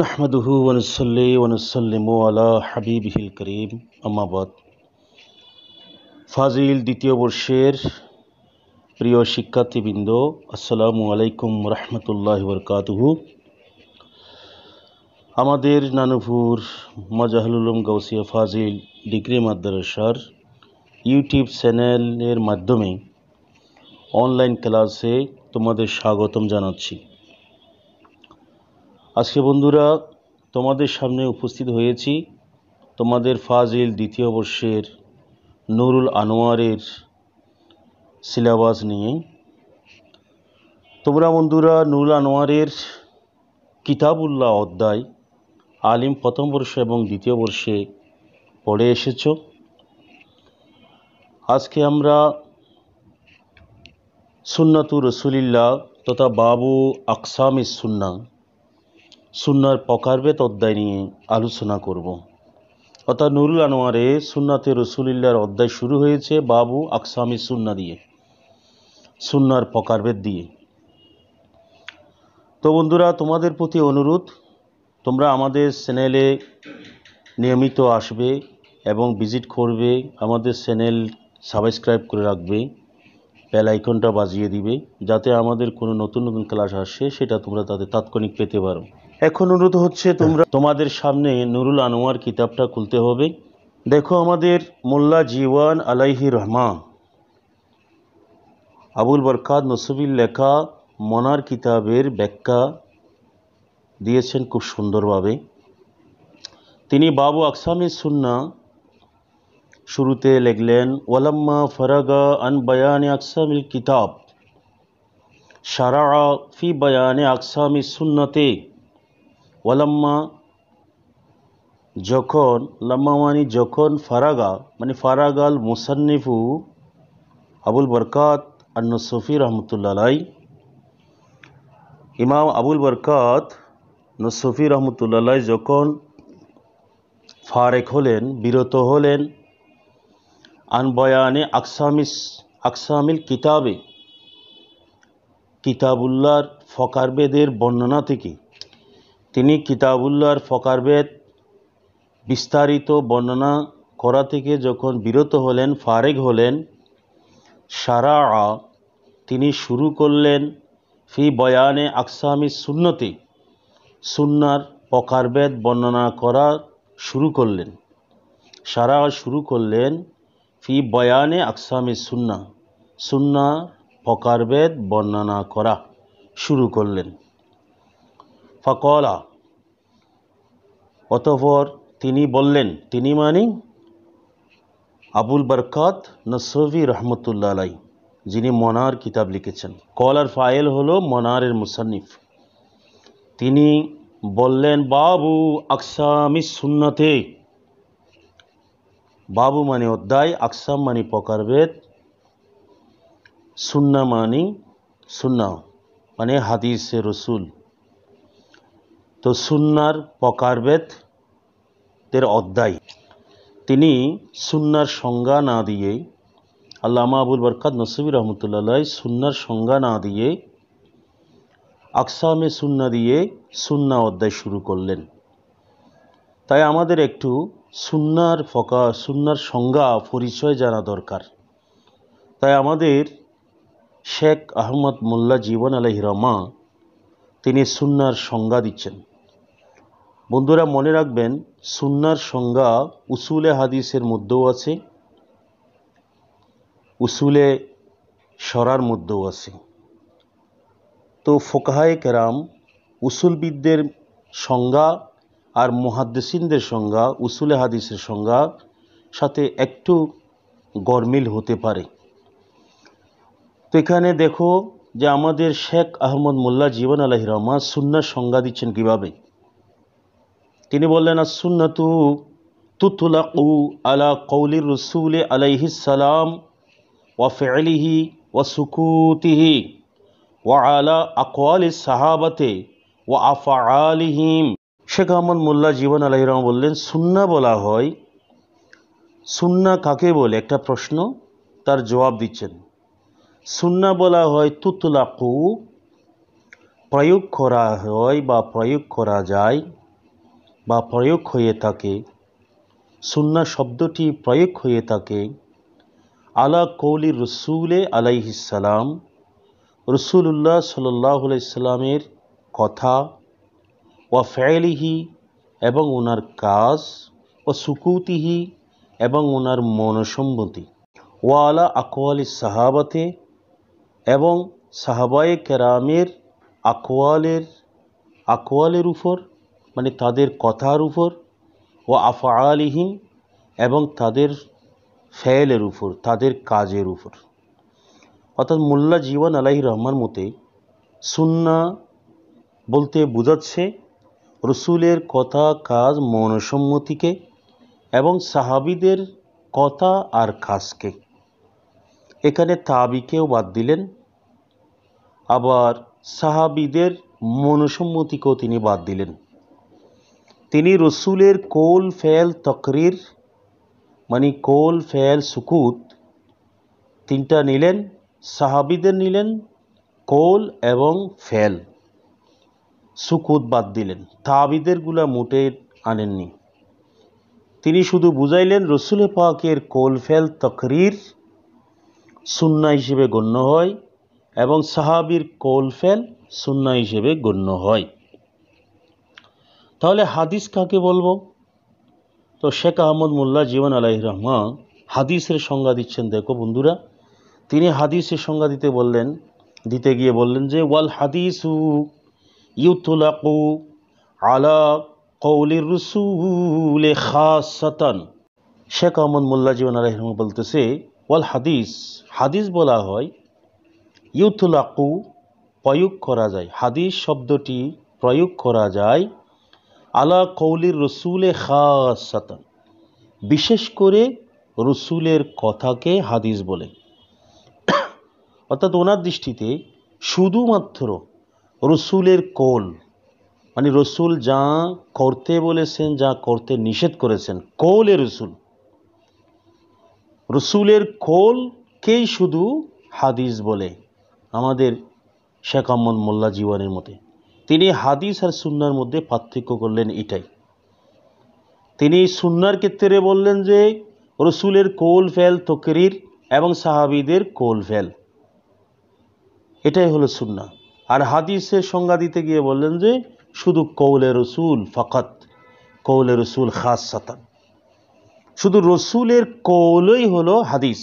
নাহমাদুহু ওনসল্লি ওনসল্লিমু আলা হাবিব হিল করিম আমাবাদ ফাজিল দ্বিতীয় বর্ষের প্রিয় শিক্ষার্থীবৃন্দ আসসালামু আলাইকুম রহমতুল্লাহ বরকাতহু আমাদের নানুপুর মজাহলুলম গাউসিয়া ফাজিল ডিগ্রি মাদ্রাসার ইউটিউব চ্যানেলের মাধ্যমে অনলাইন ক্লাসে তোমাদের স্বাগতম জানাচ্ছি আজকে বন্ধুরা তোমাদের সামনে উপস্থিত হয়েছি তোমাদের ফাজিল দ্বিতীয় বর্ষের নুরুল আনোয়ারের সিলেবাস নিয়ে তোমরা বন্ধুরা নুরুল আনোয়ারের কিতাবুল্লাহ অধ্যায় আলিম প্রথম বর্ষ এবং দ্বিতীয় বর্ষে পড়ে এসেছ আজকে আমরা সুন্নাতুর রসুলিল্লাহ তথা বাবু আকসামিস সুন্না সুন্নার প্রকারভেদ অধ্যায় নিয়ে আলোচনা করব অর্থাৎ নুরুল আনোয়ারে সুন্নাতে রসুলিল্লার অধ্যায় শুরু হয়েছে বাবু আকসামি সুন্না দিয়ে সুন্নার প্রকারভেদ দিয়ে তো বন্ধুরা তোমাদের প্রতি অনুরোধ তোমরা আমাদের চ্যানেলে নিয়মিত আসবে এবং ভিজিট করবে আমাদের চ্যানেল সাবস্ক্রাইব করে রাখবে বেল আইকনটা বাজিয়ে দিবে যাতে আমাদের কোনো নতুন নতুন ক্লাস আসে সেটা তোমরা তাদের তাৎক্ষণিক পেতে পারো এখন অনুরোধ হচ্ছে তোমরা তোমাদের সামনে নুরুল আনোয়ার কিতাবটা খুলতে হবে দেখো আমাদের মোল্লা জিওয়ান আলাইহি রহমান আবুল বরকাত নসবির লেখা মনার কিতাবের ব্যাখ্যা দিয়েছেন খুব সুন্দরভাবে তিনি বাবু আকসামের সুন্না শুরুতে লেখলেন ওয়ালাম্মা ফরাগা আন বয়ানে আকসামিল কিতাব সারা ফি বয়ানে আকসামি সুন্নাতে ওয়ালাম্মা যখন লাম্মা মানে যখন ফারাগা মানে ফারাগাল মুসান্নিফু আবুল বরকাত আন্নসফি রহমতুল্লা আলাই ইমাম আবুল বরকাত নসফি রহমতুল্লাহ যখন ফারেক হলেন বিরত হলেন আন বয়ানে আকসামিস আকসামিল কিতাবে কিতাবুল্লার ফকারবেদের বর্ণনা থেকে তিনি কিতাবুল্লাহর ফকারবেদ বিস্তারিত বর্ণনা করা থেকে যখন বিরত হলেন ফারেক হলেন সারা তিনি শুরু করলেন ফি বয়ানে আকসামি সুন্নতি সুন্নার পকারবেদ বর্ণনা করা শুরু করলেন সারা শুরু করলেন ফি বয়ানে আকসামি সুন্না সুন্না পকারবেদ বর্ণনা করা শুরু করলেন ফকলা অতপর তিনি বললেন তিনি মানি আবুল বরকাত নসফি রহমতুল্লা আলাই যিনি মনার কিতাব লিখেছেন কলার ফায়েল হলো মনারের মুসানিফ তিনি বললেন বাবু আকসামি সুন্নতে বাবু মানে অধ্যায় আকসাম মানে পকারবেদ সুন্না মানি সুন্না মানে হাদিসে রসুল তো সুন্নার প্রকারভেদ তের অধ্যায় তিনি সুন্নার সংজ্ঞা না দিয়ে আল্লামা আবুল বরকাত নসিবুর রহমতুল্লাহ সুন্নার সংজ্ঞা না দিয়ে আকসামে সুন্না দিয়ে সুন্না অধ্যায় শুরু করলেন তাই আমাদের একটু সুন্নার ফকা সুন্নার সংজ্ঞা পরিচয় জানা দরকার তাই আমাদের শেখ আহমদ মোল্লা জীবন আলহিরমা তিনি সুন্নার সংজ্ঞা দিচ্ছেন বন্ধুরা মনে রাখবেন সুন্নার সংজ্ঞা উসুলে হাদিসের মধ্যেও আছে উসুলে সরার মধ্যেও আছে তো ফোকাহায় কেরাম উসুলবিদদের সংজ্ঞা আর মহাদ্দেসিনদের সংজ্ঞা উসুলে হাদিসের সংজ্ঞা সাথে একটু গরমিল হতে পারে তো এখানে দেখো যে আমাদের শেখ আহমদ মোল্লা জীবন রহমান সুন্নার সংজ্ঞা দিচ্ছেন কীভাবে তিনি বললেন সুন্নতু তুতুলাকু আলা কৌলি রসুল সালাম ওয়া ফেলিহি ওয়া সুকুতিহি ওয়া আলা আকওয়ালি সাহাবাতে ওয়া আফা আলিহিম শেখ আহমদ মোল্লা জীবন আলাইরাম বললেন সুন্না বলা হয় সুন্না কাকে বলে একটা প্রশ্ন তার জবাব দিচ্ছেন সুন্না বলা হয় তুতুলাকু প্রয়োগ করা হয় বা প্রয়োগ করা যায় বা প্রয়োগ হয়ে থাকে সুন্না শব্দটি প্রয়োগ হয়ে থাকে আলা কৌলি রসুলে আলাইহিসালাম রসুল্লাহ সাল্লাহ সাল্লামের কথা ও ফ্যালিহি এবং ওনার কাজ ও সুকুতিহি এবং ওনার মনসম্মতি ও আলা আকোয়ালি সাহাবাতে এবং সাহাবায়ে কেরামের আকোয়ালের আকোয়ালের উপর মানে তাদের কথার উপর ও আফআলিহিম এবং তাদের ফেলের উপর তাদের কাজের উপর অর্থাৎ মোল্লা জীবন আলাহি রহমান মতে সুন্না বলতে বোঝাচ্ছে রসুলের কথা কাজ মনসম্মতিকে এবং সাহাবিদের কথা আর কাজকে এখানে তাবিকেও বাদ দিলেন আবার সাহাবিদের মনসম্মতিকেও তিনি বাদ দিলেন তিনি রসুলের কোল ফেল তকরির মানে কোল ফেল সুকুত তিনটা নিলেন সাহাবিদের নিলেন কোল এবং ফেল সুকুত বাদ দিলেন তাবিদেরগুলা মোটে আনেননি তিনি শুধু বুঝাইলেন রসুল পাকের কোল ফেল তকরির সুন্না হিসেবে গণ্য হয় এবং সাহাবির কোল ফেল সুন্না হিসেবে গণ্য হয় তাহলে হাদিস কাকে বলবো তো শেখ আহমদ মোল্লা জীবন আলাই রহমান হাদিসের সংজ্ঞা দিচ্ছেন দেখো বন্ধুরা তিনি হাদিসের সংজ্ঞা দিতে বললেন দিতে গিয়ে বললেন যে ওয়াল হাদিস ইউথুলাকু আলা কৌলির রসুলে খাসান শেখ আহমদ মোল্লা জীবন আলাই রহমান বলতেছে ওয়াল হাদিস হাদিস বলা হয় ইউথুলাকু প্রয়োগ করা যায় হাদিস শব্দটি প্রয়োগ করা যায় আলা কৌলির রসুলে খাসাতান বিশেষ করে রসুলের কথাকে হাদিস বলে অর্থাৎ ওনার দৃষ্টিতে শুধুমাত্র রসুলের কোল মানে রসুল যা করতে বলেছেন যা করতে নিষেধ করেছেন কোলে রসুল রসুলের কোলকেই শুধু হাদিস বলে আমাদের শেখ মোল্লা জীবনের মতে তিনি হাদিস আর সুন্নার মধ্যে পার্থক্য করলেন এটাই তিনি সুন্নার ক্ষেত্রে বললেন যে রসুলের কোল ফেল তকরির এবং সাহাবিদের কোল ফেল এটাই হলো সুন্না আর হাদিসের সংজ্ঞা দিতে গিয়ে বললেন যে শুধু কৌলে রসুল ফকত কৌলে রসুল খাস সাতান শুধু রসুলের কৌলই হলো হাদিস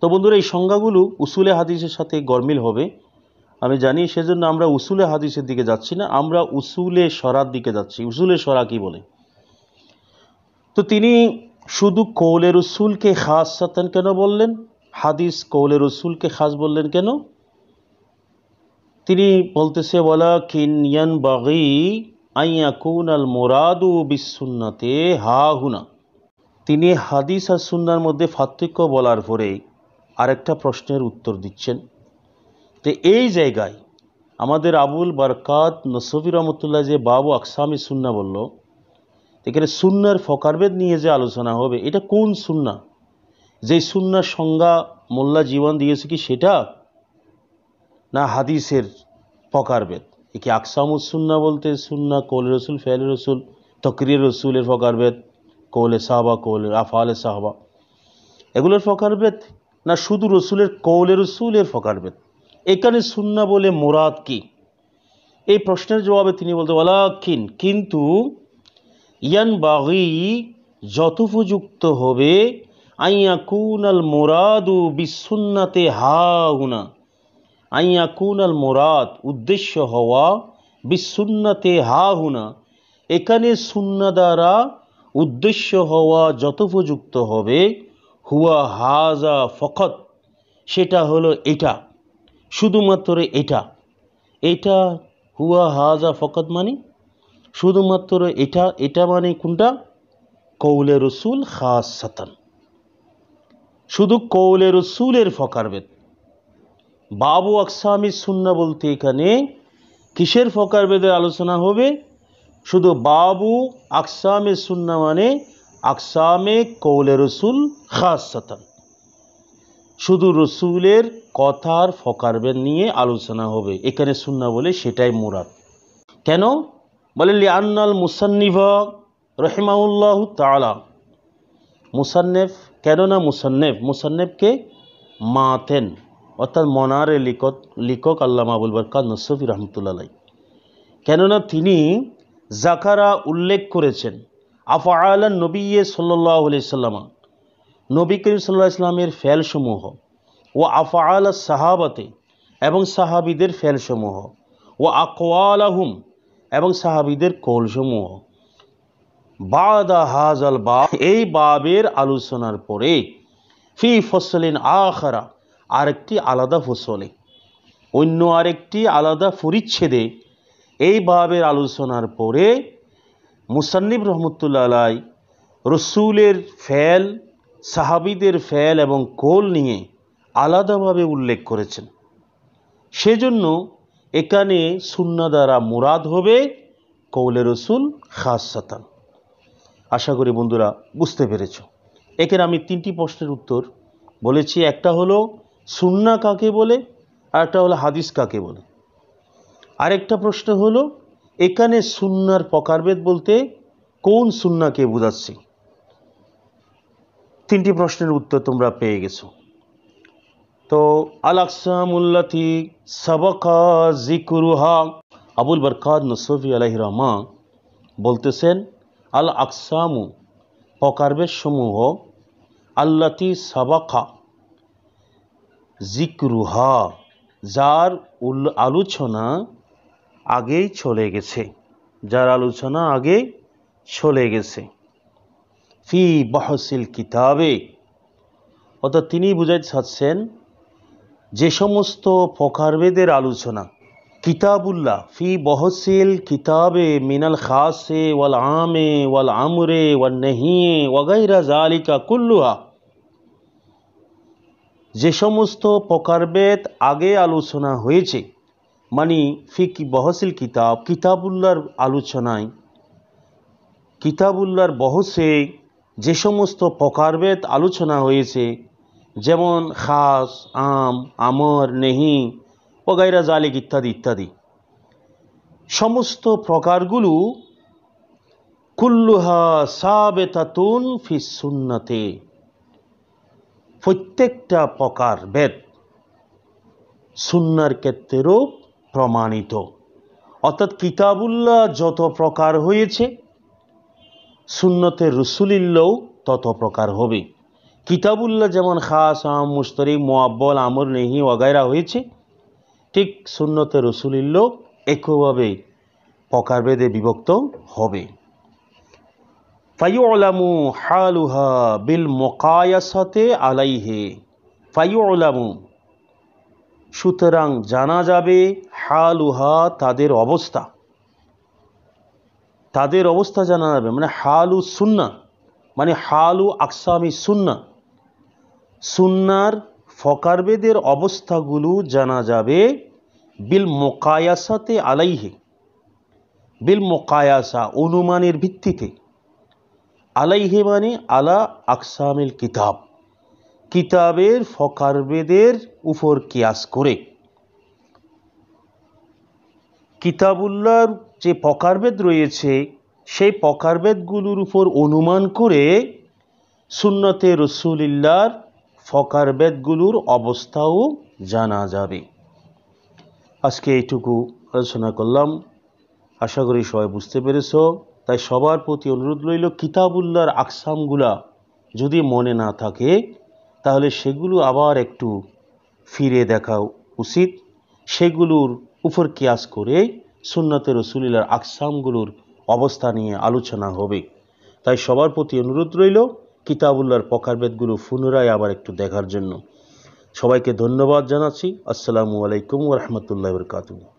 তো বন্ধুরা এই সংজ্ঞাগুলো উসুলে হাদিসের সাথে গরমিল হবে আমি জানি সেজন্য আমরা উসুলে হাদিসের দিকে যাচ্ছি না আমরা উসুলে সরার দিকে যাচ্ছি উসুলে সরা কি বলে তো তিনি শুধু কৌলের উসুলকে খাস সাতেন কেন বললেন হাদিস কৌলের উসুলকে খাস বললেন কেন তিনি বলতেছে বলা কিনিয়ান বাগি আইয়াকুন আল মোরাদু বিসুন্নাতে হা হুনা তিনি হাদিস আর সুন্নার মধ্যে পার্থক্য বলার পরে আরেকটা প্রশ্নের উত্তর দিচ্ছেন তো এই জায়গায় আমাদের আবুল বারকাত নসফি রহমতুল্লাহ যে বাবু আকসামি সুন্না বলল এখানে সুন্নার ফকারবেদ নিয়ে যে আলোচনা হবে এটা কোন সুন্না যে সুন্নার সংজ্ঞা মোল্লা জীবন দিয়েছে কি সেটা না হাদিসের ফকারবেদ এ কি সুন্না বলতে সুন্না কৌলে রসুল ফেল রসুল তকরির রসুলের ফকারবেদ কৌলে সাহবা কৌল আফালে সাহবা এগুলোর ফকারবেদ না শুধু রসুলের কৌলে রসুলের ফকারবেদ এখানে সুন্না বলে মোরাদ কি এই প্রশ্নের জবাবে তিনি বলতে ওয়ালাকিন কিন্তু ইয়ান বাগি যথোপযুক্ত হবে আইয়াকুন আল মোরাদু হুনা হাউনা কুন আল মোরাদ উদ্দেশ্য হওয়া হা হাহুনা এখানে সুন্না দ্বারা উদ্দেশ্য হওয়া যথোপযুক্ত হবে হুয়া হাজা ফখত সেটা হলো এটা শুধুমাত্র এটা এটা হুয়া হাজা ফকত মানে শুধুমাত্র এটা এটা মানে কোনটা কৌলে রসুল খাস সাতান শুধু কৌলে রসুলের ফকারবেদ বাবু আকসামি সুন্না বলতে এখানে কিসের ফকারবেদের আলোচনা হবে শুধু বাবু আকসামে সুন্না মানে আকসামে কৌলে রসুল খাস সাতান শুধু রসুলের কথার ফকারবেন নিয়ে আলোচনা হবে এখানে সুন্না বলে সেটাই মুরাদ কেন বলে লিয়ান্নাল মুসান্নিভ রহেমাউল্লাহ তালা মুসান্নেফ কেননা মুসান্নেফ মুসান্নেফকে মাতেন অর্থাৎ মনারে লিখক লিখক আল্লামা আবুল বারকা নসফি রহমতুল্লাহ কেননা তিনি জাকারা উল্লেখ করেছেন আফা আলান নবী সাল্লাহ সাল্লামা নবী করিম সাল্লাহ ইসলামের ফ্যালসমূহ ও আফআল সাহাবাতে এবং সাহাবিদের ফ্যালসমূহ ও আকোয়াল আহম এবং সাহাবিদের কৌলসমূহ বাদা হাজাল বা এই বাবের আলোচনার পরে ফি ফসলিন আখারা আরেকটি আলাদা ফসলে অন্য আরেকটি আলাদা পরিচ্ছেদে এই বাবের আলোচনার পরে মুসান্নিব রহমতুল্লাহ আলাই রসুলের ফেল সাহাবিদের ফ্যাল এবং কোল নিয়ে আলাদাভাবে উল্লেখ করেছেন সেজন্য এখানে সুন্না দ্বারা মুরাদ হবে কৌলে রসুল খাস সাতান আশা করি বন্ধুরা বুঝতে পেরেছ এখানে আমি তিনটি প্রশ্নের উত্তর বলেছি একটা হলো সুন্না কাকে বলে আর একটা হলো হাদিস কাকে বলে আরেকটা প্রশ্ন হলো এখানে সুন্নার প্রকারভেদ বলতে কোন সুন্নাকে বোঝাচ্ছি তিনটি প্রশ্নের উত্তর তোমরা পেয়ে গেছো তো আলাকসামুল্লাতি সাবাকা জিকুরুহা আবুল বরকাত নসফি আলহ রহমা বলতেছেন আল আকসামু প্রকারবের সমূহ আল্লাতি সাবাকা জিকরুহা যার আলোচনা আগেই চলে গেছে যার আলোচনা আগেই চলে গেছে ফি বহসিল কিতাবে অর্থাৎ তিনি বুঝাইতে চাচ্ছেন যে সমস্ত ফকারবেদের আলোচনা কিতাবুল্লাহ ফি বহসিল কিতাবে মিনাল খাসে ওয়াল আমে ওয়াল আমরে ওয়াল নেহিয়ে ওয়াগাইরা জালিকা কুল্লুহা যে সমস্ত প্রকারবেদ আগে আলোচনা হয়েছে মানে কি বহসিল কিতাব কিতাবুল্লার আলোচনায় কিতাবুল্লার বহসে যে সমস্ত প্রকারভেদ আলোচনা হয়েছে যেমন খাস আম আমর নেহি পগাইরা জালিক ইত্যাদি ইত্যাদি সমস্ত প্রকারগুলো কুল্লুহা সাবেতাতুন ফি সুন্নাতে প্রত্যেকটা প্রকার বেদ সুন্নার ক্ষেত্রেও প্রমাণিত অর্থাৎ কিতাবুল্লাহ যত প্রকার হয়েছে সুন্নতে রসুলিল্লও তত প্রকার হবে কিতাবুল্লাহ যেমন খাস আম মুস্তরি মোয়াব্বল আমর নেহি ওগাইরা হয়েছে ঠিক সুন্নতে রসুলিল্লও একইভাবে প্রকারভেদে বিভক্ত হবে ফাইউলামু হালুহা বিল মোকায়াসাতে আলাইহে ফাইউলামু সুতরাং জানা যাবে হালুহা তাদের অবস্থা তাদের অবস্থা জানা যাবে মানে হালু সুন্না মানে হালু আকসামি সুন্না সুন্নার ফকারবেদের অবস্থাগুলো জানা যাবে বিল মোকায়াসাতে আলাইহে বিল মোকায়াসা অনুমানের ভিত্তিতে আলাইহে মানে আলা আকসামিল কিতাব কিতাবের ফকারবেদের উপর কিয়াস করে কিতাবুল্লাহর যে প্রকারভেদ রয়েছে সেই প্রকারভেদগুলোর উপর অনুমান করে সুন্নতে রসুলিল্লার ফকারভেদগুলোর অবস্থাও জানা যাবে আজকে এইটুকু আলোচনা করলাম আশা করি সবাই বুঝতে পেরেছ তাই সবার প্রতি অনুরোধ রইল কিতাবুল্লার আকসামগুলা যদি মনে না থাকে তাহলে সেগুলো আবার একটু ফিরে দেখা উচিত সেগুলোর উপর কেয়াস করে সুন্নাতে রসুলিলার আকসামগুলোর অবস্থা নিয়ে আলোচনা হবে তাই সবার প্রতি অনুরোধ রইল কিতাবুল্লার পকারভেদগুলো পুনরায় আবার একটু দেখার জন্য সবাইকে ধন্যবাদ জানাচ্ছি আসসালামু আলাইকুম রহমতুল্লাহ বরকাতু